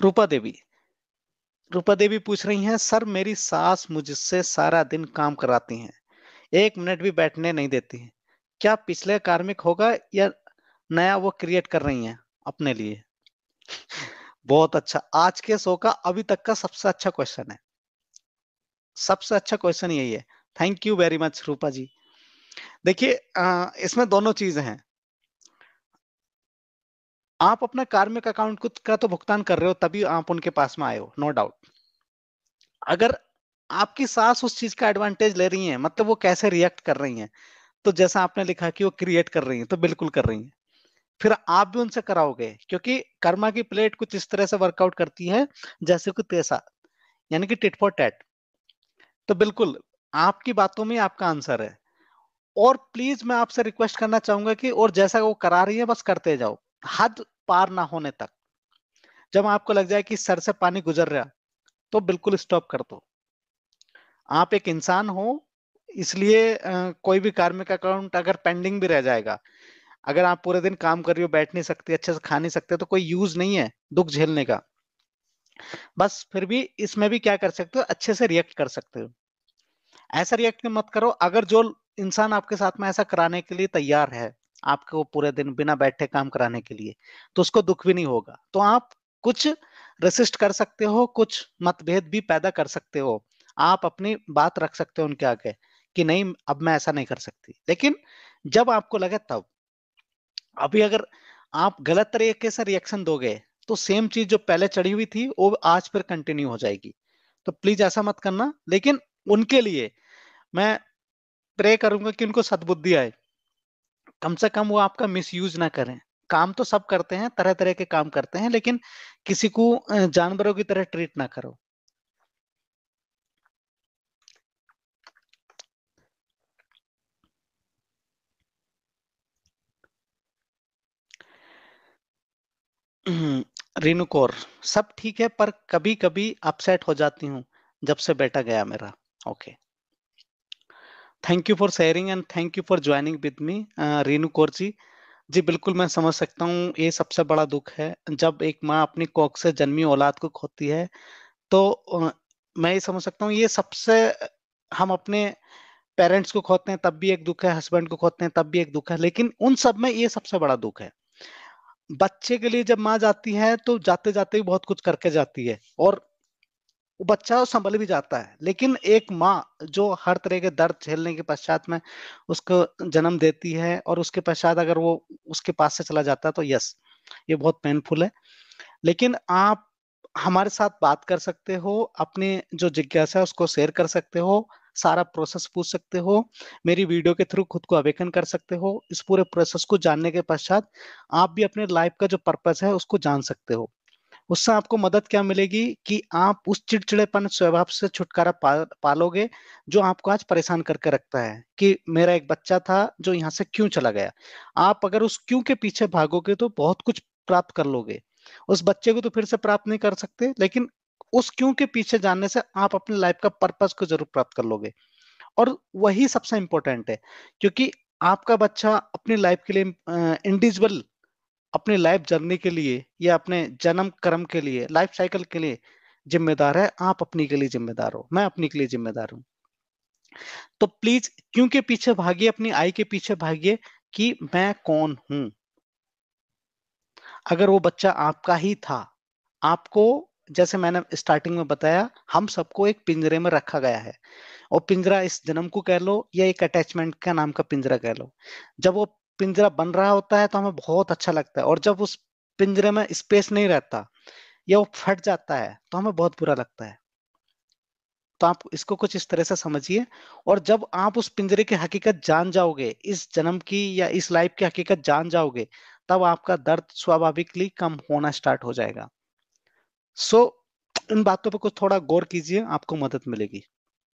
रूपा देवी रूपा देवी पूछ रही हैं सर मेरी सास मुझसे सारा दिन काम कराती हैं एक मिनट भी बैठने नहीं देती है क्या पिछले कार्मिक होगा या नया वो क्रिएट कर रही हैं अपने लिए बहुत अच्छा आज के शो का अभी तक का सबसे अच्छा क्वेश्चन है सबसे अच्छा क्वेश्चन यही है thank you very much Rupa ji देखिए इसमें दोनों चीजें हैं आप अपना कार्मिक अकाउंट का तो भुगतान कर रहे हो तभी आप उनके पास में आए हो नो डाउट अगर आपकी सास उस चीज का एडवांटेज ले रही है मतलब वो कैसे रिएक्ट कर रही है तो जैसा आपने लिखा कि वो क्रिएट कर रही है तो बिल्कुल कर रही है फिर आप भी उनसे कराओगे क्योंकि कर्मा की प्लेट कुछ इस तरह से वर्कआउट करती है जैसे कि तेसा यानी कि टिट फॉर टैट तो बिल्कुल आपकी बातों में आपका आंसर है और प्लीज मैं आपसे रिक्वेस्ट करना चाहूंगा कि और जैसा वो करा रही है बस करते जाओ हद पार ना होने तक जब आपको लग जाए कि सर से पानी गुजर रहा तो बिल्कुल स्टॉप कर दो आप एक इंसान हो इसलिए कोई भी कार्मिक अकाउंट अगर पेंडिंग भी रह जाएगा अगर आप पूरे दिन काम कर रही हो बैठ नहीं सकते अच्छे से खा नहीं सकते तो कोई यूज नहीं है दुख झेलने का बस फिर भी इसमें भी क्या कर सकते हो अच्छे से रिएक्ट कर सकते हो ऐसा रिएक्ट मत करो अगर जो इंसान आपके साथ में ऐसा कराने के लिए तैयार है आपको पूरे दिन बिना बैठे काम कराने के लिए तो उसको दुख भी नहीं होगा तो आप कुछ रेसिस्ट कर सकते हो कुछ मतभेद भी पैदा कर सकते हो आप अपनी बात रख सकते हो उनके आगे कि नहीं अब मैं ऐसा नहीं कर सकती लेकिन जब आपको लगे तब अभी अगर आप गलत तरीके से रिएक्शन दोगे तो सेम चीज जो पहले चढ़ी हुई थी वो आज फिर कंटिन्यू हो जाएगी तो प्लीज ऐसा मत करना लेकिन उनके लिए मैं प्रे करूंगा कि उनको सदबुद्धि आए कम से कम वो आपका यूज ना करें काम तो सब करते हैं तरह तरह के काम करते हैं लेकिन किसी को जानवरों की तरह ट्रीट ना करो रिनुकोर सब ठीक है पर कभी कभी अपसेट हो जाती हूं जब से बेटा गया मेरा okay okay. Thank you for sharing and thank you for joining with me Renu Kaur ji जी बिल्कुल मैं समझ सकता हूँ ये सबसे बड़ा दुख है जब एक माँ अपनी कोख से जन्मी औलाद को खोती है तो मैं ये समझ सकता हूँ ये सबसे हम अपने पेरेंट्स को खोते हैं तब भी एक दुख है हस्बैंड को खोते हैं तब भी एक दुख है लेकिन उन सब में ये सबसे बड़ा दुख है बच्चे के लिए जब माँ जाती है तो जाते जाते भी बहुत कुछ करके जाती है और वो बच्चा तो संभल भी जाता है लेकिन एक माँ जो हर तरह के दर्द झेलने के पश्चात में उसको जन्म देती है और उसके पश्चात अगर वो उसके पास से चला जाता है तो यस ये बहुत पेनफुल है लेकिन आप हमारे साथ बात कर सकते हो अपने जो जिज्ञासा है उसको शेयर कर सकते हो सारा प्रोसेस पूछ सकते हो मेरी वीडियो के थ्रू खुद को अवेकन कर सकते हो इस पूरे प्रोसेस को जानने के पश्चात आप भी अपने लाइफ का जो पर्पस है उसको जान सकते हो उससे आपको मदद क्या मिलेगी कि आप उस चिड़चिड़ेपन स्वभाव से छुटकारा पालोगे जो आपको आज परेशान करके रखता है कि मेरा एक बच्चा था जो यहाँ से क्यों चला गया आप अगर उस क्यों के पीछे भागोगे तो बहुत कुछ प्राप्त कर लोगे उस बच्चे को तो फिर से प्राप्त नहीं कर सकते लेकिन उस क्यों के पीछे जानने से आप अपने लाइफ का पर्पज को जरूर प्राप्त कर लोगे और वही सबसे इंपॉर्टेंट है क्योंकि आपका बच्चा अपनी लाइफ के लिए इंडिविजुअल अपनी लाइफ जर्नी के लिए या अपने जन्म कर्म के लिए लाइफ साइकिल के लिए जिम्मेदार है आप अपनी के लिए जिम्मेदार हो मैं अपनी के लिए जिम्मेदार हूँ तो प्लीज क्योंकि पीछे भागिए अपनी आई के पीछे भागिए कि मैं कौन हूं अगर वो बच्चा आपका ही था आपको जैसे मैंने स्टार्टिंग में बताया हम सबको एक पिंजरे में रखा गया है और पिंजरा इस जन्म को कह लो या एक अटैचमेंट का नाम का पिंजरा कह लो जब वो पिंजरा बन रहा होता है तो हमें बहुत अच्छा लगता है और जब उस पिंजरे में स्पेस नहीं रहता या वो फट जाता है तो हमें बहुत बुरा लगता है तो आप इसको कुछ इस तरह से समझिए और जब आप उस पिंजरे की हकीकत जान जाओगे इस जन्म की या इस लाइफ की हकीकत जान जाओगे तब आपका दर्द स्वाभाविकली कम होना स्टार्ट हो जाएगा सो so, इन बातों पर कुछ थोड़ा गौर कीजिए आपको मदद मिलेगी